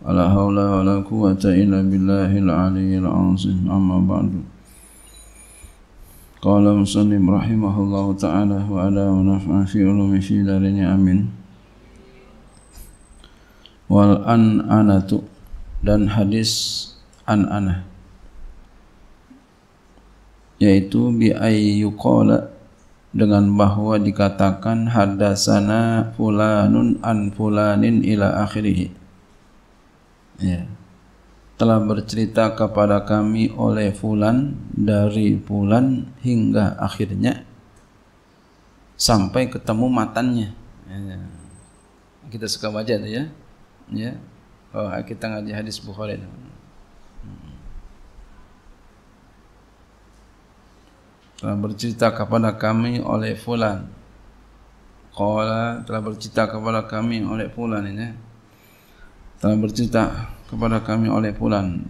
ولا حول ولا قوة إلا بالله العلي العظيم أما بعد قال مسلم رحمه الله تعالى وعلى ونفع في علوم في دارين آمين wal an anatu dan hadis an ana. yaitu bi ayyuqala dengan bahwa dikatakan hadasana fulanun an fulanin ila akhirih ya, telah bercerita kepada kami oleh fulan dari fulan hingga akhirnya sampai ketemu matannya ya. kita suka baca itu ya ya oh, kita ngaji hadis bukhari itu. Hmm. telah bercerita kepada kami oleh fulan Qala telah bercerita kepada kami oleh fulan ini ya telah bercerita kepada kami oleh Pulan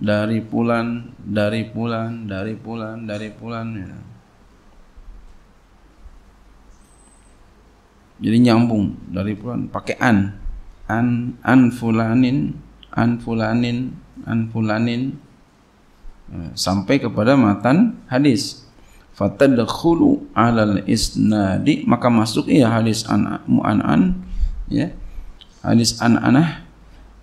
dari Pulan dari Pulan dari Pulan dari Pulan ya. jadi nyambung dari Pulan pakai an an an Fulanin an Fulanin an Fulanin ya, sampai kepada matan hadis fatadkhulu alal isnadi maka masuk ya hadis an mu'an an ya yeah hadis an'anah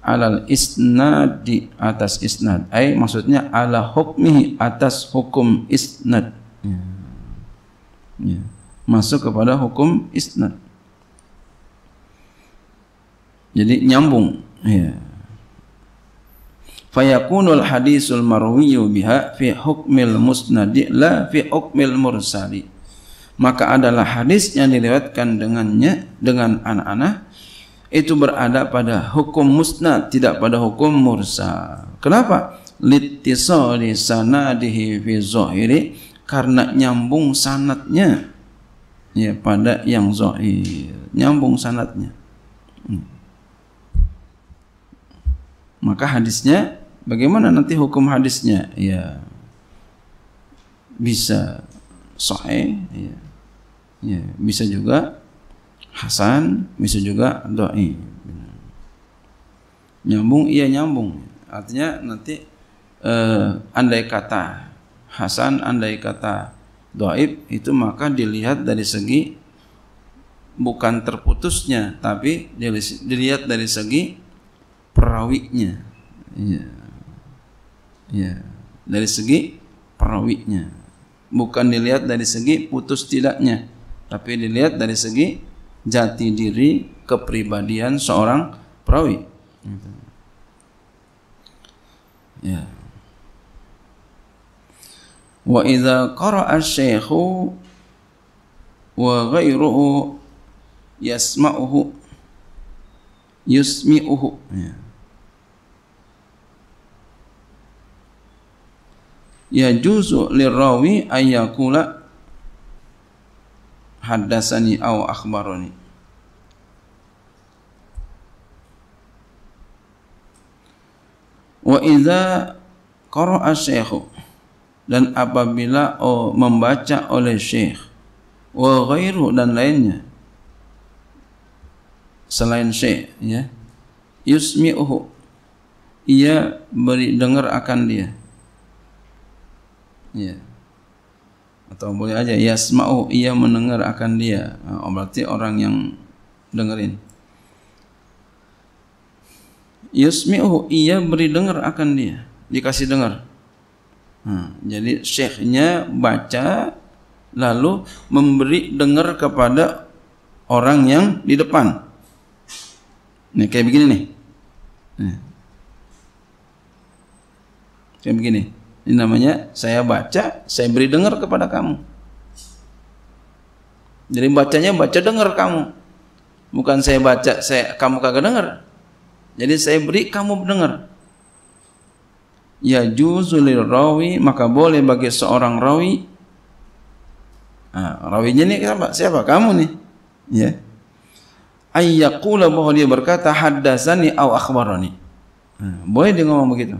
alal isnad di atas isnad ai maksudnya ala hukmi atas hukum isnad ya. ya. masuk kepada hukum isnad jadi nyambung ya fayakunul hadisul marwiyu biha fi hukmil musnadi la fi hukmil mursali maka adalah hadis yang dilewatkan dengannya dengan anak-anak itu berada pada hukum musnad tidak pada hukum mursal. Kenapa? Litisoli sanadihi fi zohiri karena nyambung sanatnya ya pada yang zohir Nyambung sanatnya. Hmm. Maka hadisnya bagaimana nanti hukum hadisnya? Ya bisa sahih ya. ya bisa juga hasan bisa juga doi nyambung iya nyambung artinya nanti eh, andai kata hasan andai kata doib itu maka dilihat dari segi bukan terputusnya tapi dilihat dari segi perawinya ya ya dari segi perawinya bukan dilihat dari segi putus tidaknya tapi dilihat dari segi jati diri kepribadian seorang perawi. Ya. Wa idza qara'a syaikhu wa ghairuhu yasma'uhu yusmi'uhu. Ya. ya juzu lirawi ayyakula haddasani aw akhbaroni Wa idza qara'a syekhu dan apabila oh, membaca oleh syekh wa ghairu dan lainnya selain syekh ya yusmi'uhu ia beri dengar akan dia ya atau boleh aja yasma'u ia mendengar akan dia nah, berarti orang yang dengerin yasmi'u ia beri dengar akan dia dikasih dengar nah, jadi syekhnya baca lalu memberi dengar kepada orang yang di depan nih kayak begini nih, nih. kayak begini ini namanya saya baca, saya beri dengar kepada kamu. Jadi bacanya baca dengar kamu. Bukan saya baca, saya kamu kagak dengar. Jadi saya beri kamu dengar. Ya juzulir rawi, maka boleh bagi seorang rawi. Nah, rawinya ini siapa? Siapa? Kamu nih. Ya. Ayyakula bahwa dia berkata haddasani au akhbarani. Ah, boleh dia ngomong begitu.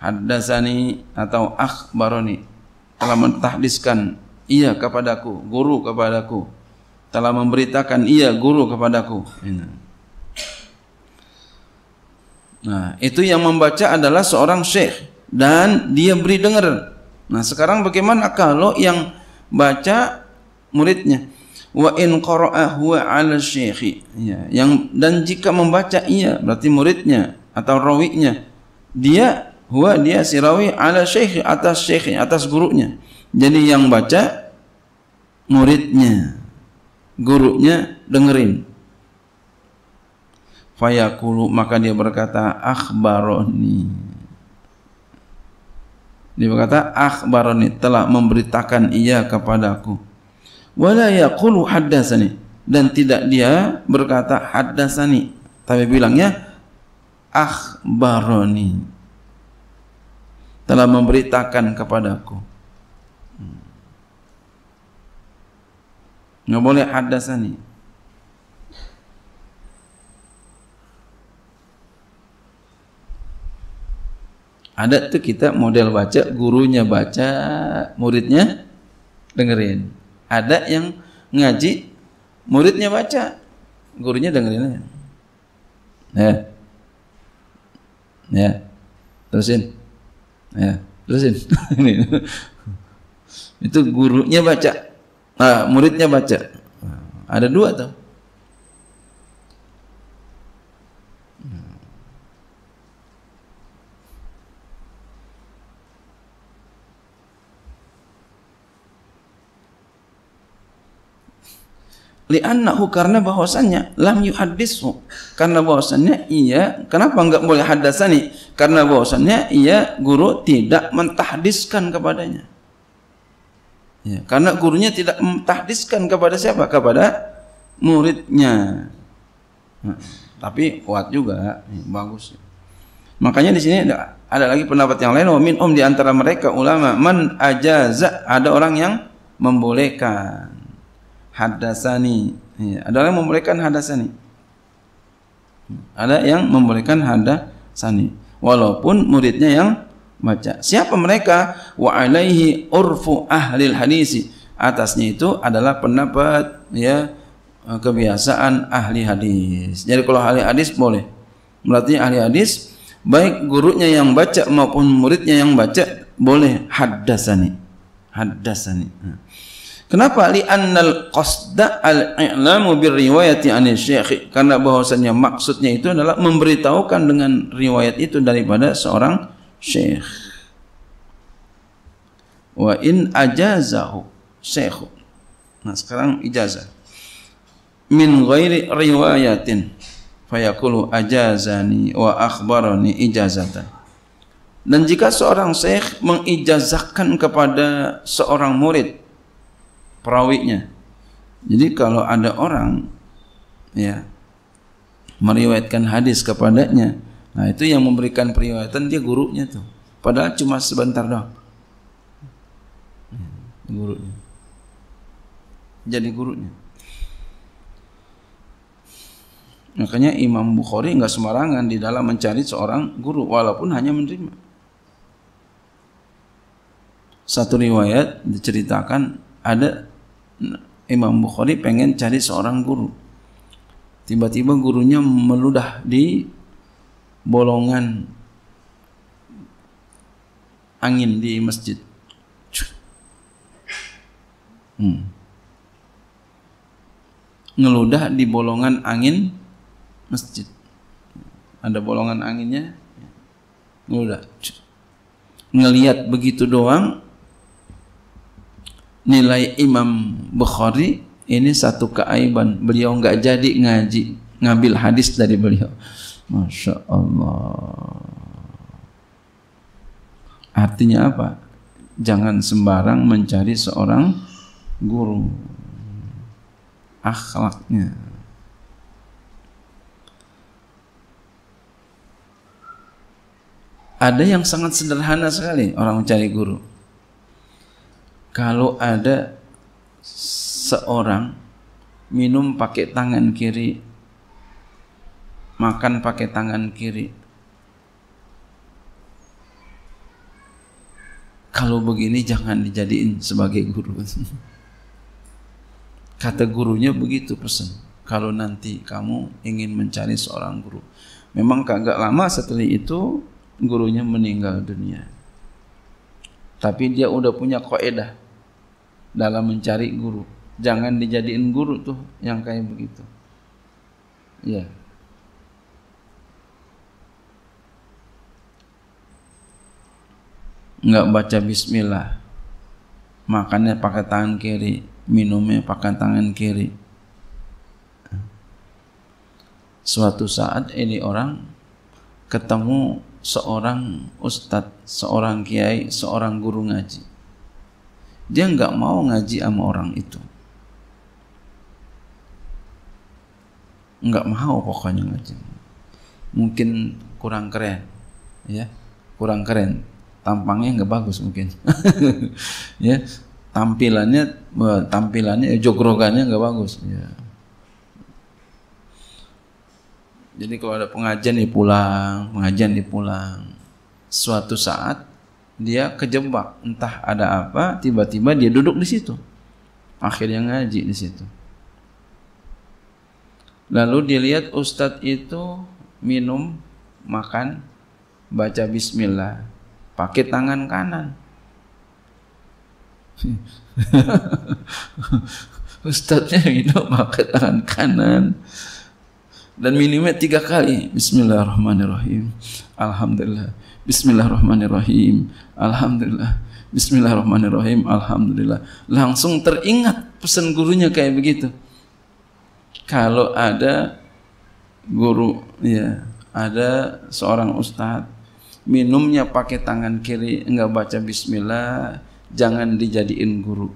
haddasani atau akhbaroni telah mentahdiskan ia kepadaku guru kepadaku telah memberitakan ia guru kepadaku nah itu yang membaca adalah seorang syekh dan dia beri dengar nah sekarang bagaimana kalau yang baca muridnya wa in qara'a wa 'ala syekhi ya, yang dan jika membaca ia berarti muridnya atau rawinya dia huwa dia sirawi ala syekh atas syekhnya atas gurunya jadi yang baca muridnya gurunya dengerin fayakulu maka dia berkata akhbaroni dia berkata akhbaroni telah memberitakan ia kepadaku wala yaqulu haddatsani dan tidak dia berkata haddatsani tapi bilangnya akhbaroni telah memberitakan kepadaku. Hmm. Nggak boleh hadasani. Ada tuh kita model baca, gurunya baca, muridnya dengerin. Ada yang ngaji, muridnya baca, gurunya dengerin Ya. Ya. Terusin. Ya, terusin. ini. Itu gurunya baca, uh, muridnya baca. Ada dua tuh. li'annahu karena bahwasannya lam yuhadisu karena bahwasannya ia kenapa enggak boleh hadasani karena bahwasannya ia guru tidak mentahdiskan kepadanya ya, karena gurunya tidak mentahdiskan kepada siapa kepada muridnya nah, tapi kuat juga ya, bagus makanya di sini ada, ada lagi pendapat yang lain wa min um di antara mereka ulama man ajaza ada orang yang membolehkan hadasani. Ya, ada yang membolehkan hadasani. Ada yang membolehkan hadasani. Walaupun muridnya yang baca. Siapa mereka? Wa alaihi urfu ahlil hadisi. Atasnya itu adalah pendapat ya kebiasaan ahli hadis. Jadi kalau ahli hadis boleh. Berarti ahli hadis baik gurunya yang baca maupun muridnya yang baca boleh hadasani. Hadasani. Nah. Kenapa? annal qasda al-i'lamu bir riwayati anil syekh. Karena bahwasanya maksudnya itu adalah memberitahukan dengan riwayat itu daripada seorang syekh. Wa in ajazahu syekhu. Nah, sekarang ijazah. Min ghairi riwayatin fayakulu ajazani wa akhbarani ijazatan. Dan jika seorang syekh mengijazahkan kepada seorang murid perawinya. Jadi kalau ada orang ya meriwayatkan hadis kepadanya, nah itu yang memberikan periwayatan dia gurunya tuh. Padahal cuma sebentar doang. Hmm, gurunya. Jadi gurunya. Makanya Imam Bukhari nggak sembarangan di dalam mencari seorang guru walaupun hanya menerima. Satu riwayat diceritakan ada Imam Bukhari pengen cari seorang guru. Tiba-tiba gurunya meludah di bolongan angin di masjid. Hmm. Ngeludah di bolongan angin masjid. Ada bolongan anginnya. Ngeludah. Ngeliat begitu doang nilai Imam Bukhari ini satu keaiban. Beliau nggak jadi ngaji, ngambil hadis dari beliau. Masya Allah. Artinya apa? Jangan sembarang mencari seorang guru. Akhlaknya. Ada yang sangat sederhana sekali orang mencari guru kalau ada seorang minum pakai tangan kiri, makan pakai tangan kiri. Kalau begini jangan dijadiin sebagai guru. Kata gurunya begitu pesan. Kalau nanti kamu ingin mencari seorang guru. Memang kagak lama setelah itu gurunya meninggal dunia. Tapi dia udah punya koedah dalam mencari guru. Jangan dijadiin guru tuh yang kayak begitu. iya Enggak Nggak baca bismillah. Makannya pakai tangan kiri, minumnya pakai tangan kiri. Suatu saat ini orang ketemu seorang ustadz, seorang kiai, seorang guru ngaji. Dia nggak mau ngaji sama orang itu. Nggak mau pokoknya ngaji. Mungkin kurang keren, ya, kurang keren. Tampangnya nggak bagus mungkin, ya. Tampilannya, eh, tampilannya, eh, jogrogannya nggak bagus, ya Jadi kalau ada pengajian di pulang, pengajian di pulang. Suatu saat dia kejebak, entah ada apa, tiba-tiba dia duduk di situ. Akhirnya ngaji di situ. Lalu dilihat ustadz itu minum, makan, baca bismillah, pakai tangan kanan. Ustadznya minum pakai tangan kanan dan minimnya tiga kali Bismillahirrahmanirrahim Alhamdulillah Bismillahirrahmanirrahim Alhamdulillah Bismillahirrahmanirrahim Alhamdulillah langsung teringat pesan gurunya kayak begitu kalau ada guru ya ada seorang ustadz minumnya pakai tangan kiri enggak baca bismillah jangan dijadiin guru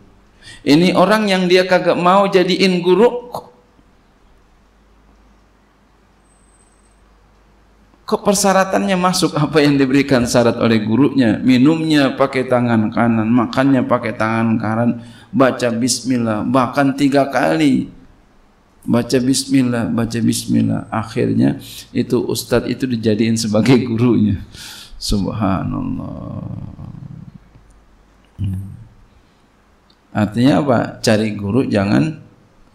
ini orang yang dia kagak mau jadiin guru persyaratannya masuk apa yang diberikan syarat oleh gurunya minumnya pakai tangan kanan makannya pakai tangan kanan baca bismillah bahkan tiga kali baca bismillah baca bismillah akhirnya itu ustadz itu dijadiin sebagai gurunya subhanallah artinya apa cari guru jangan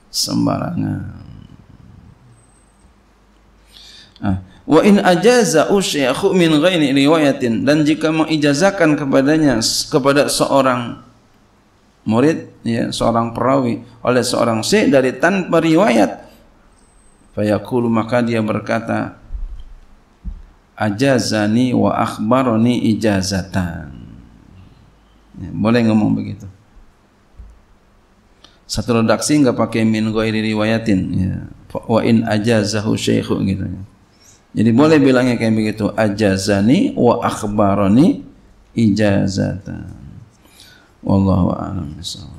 sembarangan nah, wa in ajaza usyekhu min ghairi riwayatin dan jika mengijazakan kepadanya kepada seorang murid ya seorang perawi oleh seorang syekh dari tanpa riwayat fayaqulu maka dia berkata ajazani wa akhbaroni ijazatan ya, boleh ngomong begitu satu redaksi enggak pakai min ghairi riwayatin ya wa in ajazahu syekhu gitu ya. Jadi boleh bilangnya kayak begitu. Ajazani wa akhbaroni ijazatan. Wallahu a'lam bishawab.